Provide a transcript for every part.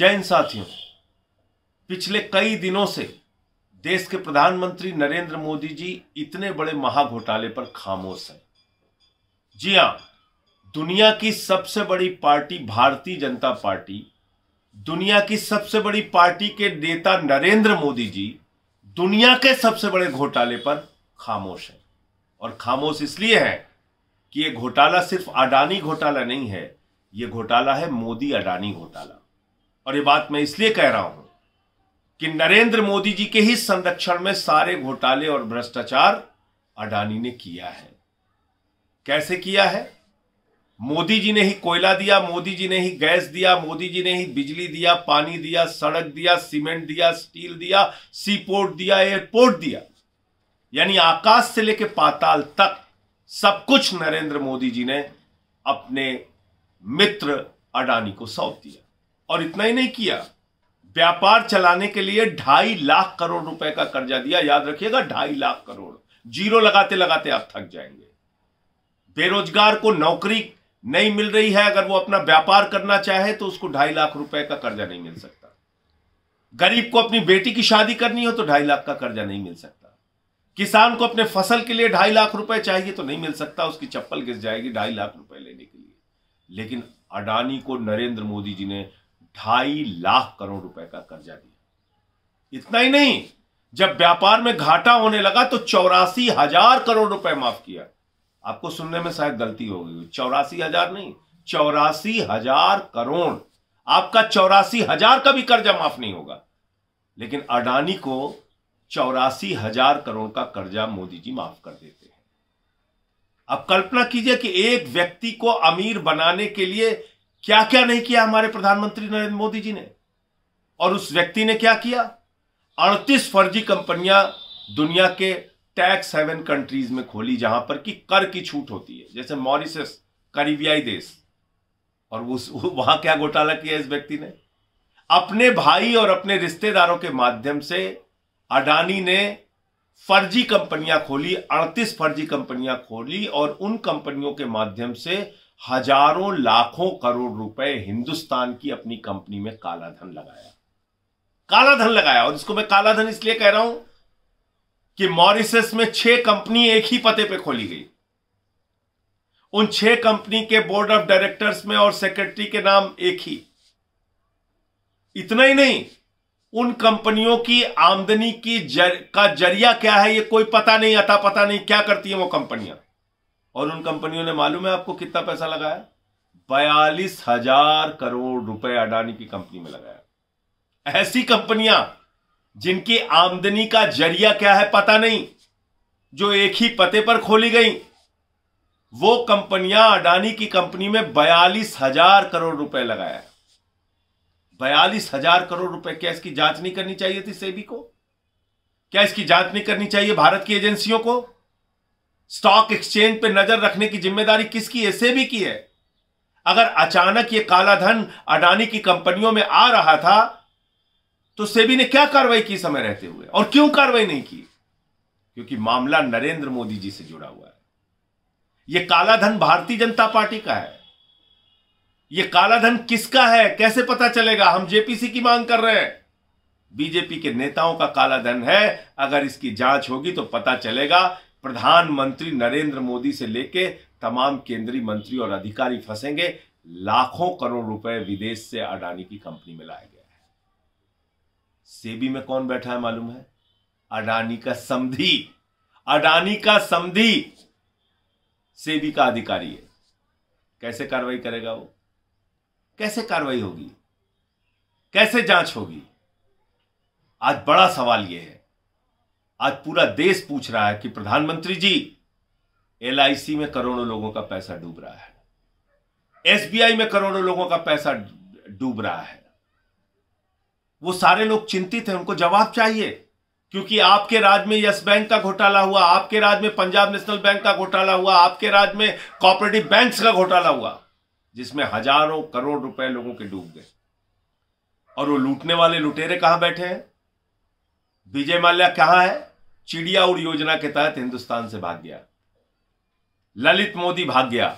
जैन साथियों पिछले कई दिनों से देश के प्रधानमंत्री नरेंद्र मोदी जी इतने बड़े महाघोटाले पर खामोश हैं जी हां दुनिया की सबसे बड़ी पार्टी भारतीय जनता पार्टी दुनिया की सबसे बड़ी पार्टी के नेता नरेंद्र मोदी जी दुनिया के सबसे बड़े घोटाले पर खामोश हैं और खामोश इसलिए है कि यह घोटाला सिर्फ अडानी घोटाला नहीं है यह घोटाला है मोदी अडानी घोटाला और ये बात मैं इसलिए कह रहा हूं कि नरेंद्र मोदी जी के ही संरक्षण में सारे घोटाले और भ्रष्टाचार अडानी ने किया है कैसे किया है मोदी जी ने ही कोयला दिया मोदी जी ने ही गैस दिया मोदी जी ने ही बिजली दिया पानी दिया सड़क दिया सीमेंट दिया स्टील दिया सी पोर्ट दिया एयरपोर्ट दिया यानी आकाश से लेकर पाताल तक सब कुछ नरेंद्र मोदी जी ने अपने मित्र अडानी को सौंप दिया और इतना ही नहीं किया व्यापार चलाने के लिए ढाई लाख करोड़ रुपए का कर्जा दिया याद रखिएगा ढाई लाख करोड़ जीरो लगाते लगाते आप थक जाएंगे बेरोजगार को नौकरी नहीं मिल रही है अगर वो अपना व्यापार करना चाहे तो उसको ढाई लाख रुपए का कर्जा नहीं मिल सकता गरीब को अपनी बेटी की शादी करनी हो तो ढाई लाख का कर्जा नहीं मिल सकता किसान को अपने फसल के लिए ढाई लाख रुपए चाहिए तो नहीं मिल सकता उसकी चप्पल घिस जाएगी ढाई लाख रुपए लेने के लिए लेकिन अडानी को नरेंद्र मोदी जी ने ढाई लाख करोड़ रुपए का कर्जा दिया इतना ही नहीं जब व्यापार में घाटा होने लगा तो चौरासी हजार करोड़ रुपए माफ किया आपको सुनने में शायद गलती हो गई चौरासी हजार नहीं चौरासी हजार करोड़ आपका चौरासी हजार का भी कर्जा माफ नहीं होगा लेकिन अडानी को चौरासी हजार करोड़ का कर्जा मोदी जी माफ कर देते हैं अब कल्पना कीजिए कि एक व्यक्ति को अमीर बनाने के लिए क्या क्या नहीं किया हमारे प्रधानमंत्री नरेंद्र मोदी जी ने और उस व्यक्ति ने क्या किया अड़तीस फर्जी कंपनियां दुनिया के टैक्स हेवन कंट्रीज में खोली जहां पर कि कर की छूट होती है जैसे मॉरिशस करीबियाई देश और उस वहां क्या घोटाला किया इस व्यक्ति ने अपने भाई और अपने रिश्तेदारों के माध्यम से अडानी ने फर्जी कंपनियां खोली अड़तीस फर्जी कंपनियां खोली और उन कंपनियों के माध्यम से हजारों लाखों करोड़ रुपए हिंदुस्तान की अपनी कंपनी में काला धन लगाया काला धन लगाया और इसको मैं काला धन इसलिए कह रहा हूं कि मॉरिसस में छह कंपनी एक ही पते पे खोली गई उन छह कंपनी के बोर्ड ऑफ डायरेक्टर्स में और सेक्रेटरी के नाम एक ही इतना ही नहीं उन कंपनियों की आमदनी की जर, का जरिया क्या है ये कोई पता नहीं अता पता नहीं क्या करती है वो कंपनियां और उन कंपनियों ने मालूम है आपको कितना पैसा लगाया बयालीस हजार करोड़ रुपए अडानी की कंपनी में लगाया ऐसी कंपनियां जिनकी आमदनी का जरिया क्या है पता नहीं जो एक ही पते पर खोली गई वो कंपनियां अडानी की कंपनी में बयालीस हजार करोड़ रुपए लगाया बयालीस हजार करोड़ रुपए क्या इसकी जांच नहीं करनी चाहिए थी सेबी को क्या इसकी जांच नहीं करनी चाहिए भारत की एजेंसियों को स्टॉक एक्सचेंज पे नजर रखने की जिम्मेदारी किसकी है सेबी की है अगर अचानक ये काला धन अडानी की कंपनियों में आ रहा था तो सेबी ने क्या कार्रवाई की समय रहते हुए और क्यों कार्रवाई नहीं की क्योंकि मामला नरेंद्र मोदी जी से जुड़ा हुआ है यह काला धन भारतीय जनता पार्टी का है यह काला धन किसका है कैसे पता चलेगा हम जेपीसी की मांग कर रहे हैं बीजेपी के नेताओं का काला धन है अगर इसकी जांच होगी तो पता चलेगा प्रधानमंत्री नरेंद्र मोदी से लेके तमाम केंद्रीय मंत्री और अधिकारी फंसेंगे लाखों करोड़ रुपए विदेश से अडानी की कंपनी में लाया गया है सेबी में कौन बैठा है मालूम है अडानी का समधि अडानी का समधि सेबी का अधिकारी है कैसे कार्रवाई करेगा वो कैसे कार्रवाई होगी कैसे जांच होगी आज बड़ा सवाल यह है आज पूरा देश पूछ रहा है कि प्रधानमंत्री जी एल में करोड़ों लोगों का पैसा डूब रहा है एसबीआई में करोड़ों लोगों का पैसा डूब रहा है वो सारे लोग चिंतित हैं उनको जवाब चाहिए क्योंकि आपके राज्य में यस बैंक का घोटाला हुआ आपके राज्य में पंजाब नेशनल बैंक का घोटाला हुआ आपके राज्य में कॉपरेटिव बैंक्स का घोटाला हुआ जिसमें हजारों करोड़ रुपए लोगों के डूब गए और वो लूटने वाले लुटेरे कहां बैठे हैं विजय माल्या कहां है चिड़िया उड़ योजना के तहत हिंदुस्तान से भाग गया ललित मोदी भाग गया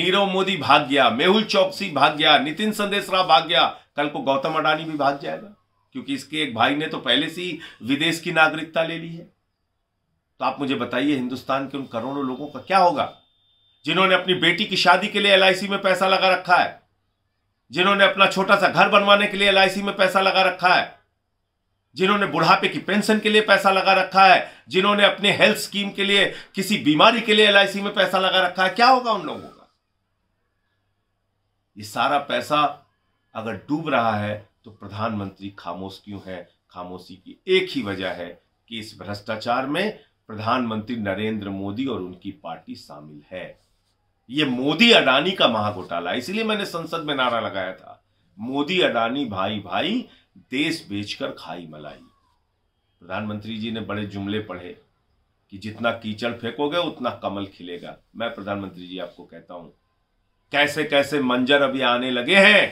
नीरव मोदी भाग गया मेहुल चौकसी भाग गया नितिन संदेशरा भाग गया कल को गौतम अडानी भी भाग जाएगा क्योंकि इसके एक भाई ने तो पहले से ही विदेश की नागरिकता ले ली है तो आप मुझे बताइए हिंदुस्तान के उन करोड़ों लोगों का क्या होगा जिन्होंने अपनी बेटी की शादी के लिए एल में पैसा लगा रखा है जिन्होंने अपना छोटा सा घर बनवाने के लिए एल में पैसा लगा रखा है जिन्होंने बुढ़ापे की पेंशन के लिए पैसा लगा रखा है जिन्होंने अपने हेल्थ स्कीम के लिए किसी बीमारी के लिए एल में पैसा लगा रखा है क्या होगा उन लोगों का ये सारा पैसा अगर डूब रहा है तो प्रधानमंत्री खामोश क्यों है खामोशी की एक ही वजह है कि इस भ्रष्टाचार में प्रधानमंत्री नरेंद्र मोदी और उनकी पार्टी शामिल है यह मोदी अडानी का महाघोटाला इसलिए मैंने संसद में नारा लगाया था मोदी अडानी भाई भाई देश बेचकर खाई मलाई प्रधानमंत्री जी ने बड़े जुमले पढ़े कि जितना कीचड़ फेंकोगे उतना कमल खिलेगा मैं प्रधानमंत्री जी आपको कहता हूं कैसे कैसे मंजर अभी आने लगे हैं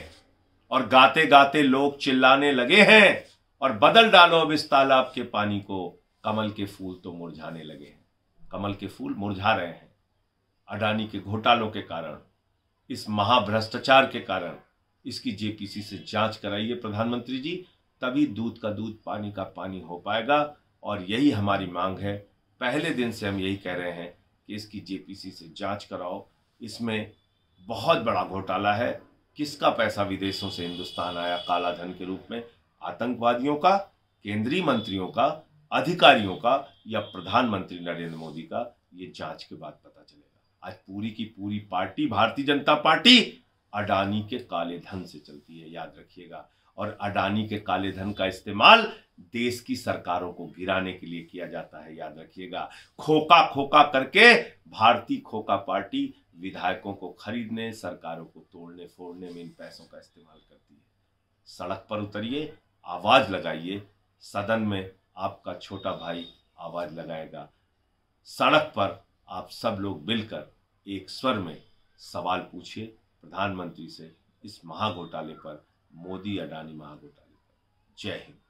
और गाते गाते लोग चिल्लाने लगे हैं और बदल डालो अब इस तालाब के पानी को कमल के फूल तो मुरझाने लगे हैं कमल के फूल मुरझा रहे हैं अडानी के घोटालों के कारण इस महाभ्रष्टाचार के कारण इसकी जेपीसी से जांच कराइए प्रधानमंत्री जी तभी दूध का दूध पानी का पानी हो पाएगा और यही हमारी मांग है पहले दिन से हम यही कह रहे हैं कि इसकी जेपीसी से जांच कराओ इसमें बहुत बड़ा घोटाला है किसका पैसा विदेशों से हिंदुस्तान आया काला धन के रूप में आतंकवादियों का केंद्रीय मंत्रियों का अधिकारियों का या प्रधानमंत्री नरेंद्र मोदी का ये जांच के बाद पता चलेगा आज पूरी की पूरी पार्टी भारतीय जनता पार्टी अडानी के काले धन से चलती है याद रखिएगा और अडानी के काले धन का इस्तेमाल देश की सरकारों को गिराने के लिए किया जाता है याद रखिएगा खोखा खोखा करके भारतीय खोखा पार्टी विधायकों को खरीदने सरकारों को तोड़ने फोड़ने में इन पैसों का इस्तेमाल करती है सड़क पर उतरिए आवाज लगाइए सदन में आपका छोटा भाई आवाज लगाएगा सड़क पर आप सब लोग मिलकर एक स्वर में सवाल पूछिए प्रधानमंत्री से इस महाघोटाले पर मोदी अडानी महाघोटाले पर जय हिंद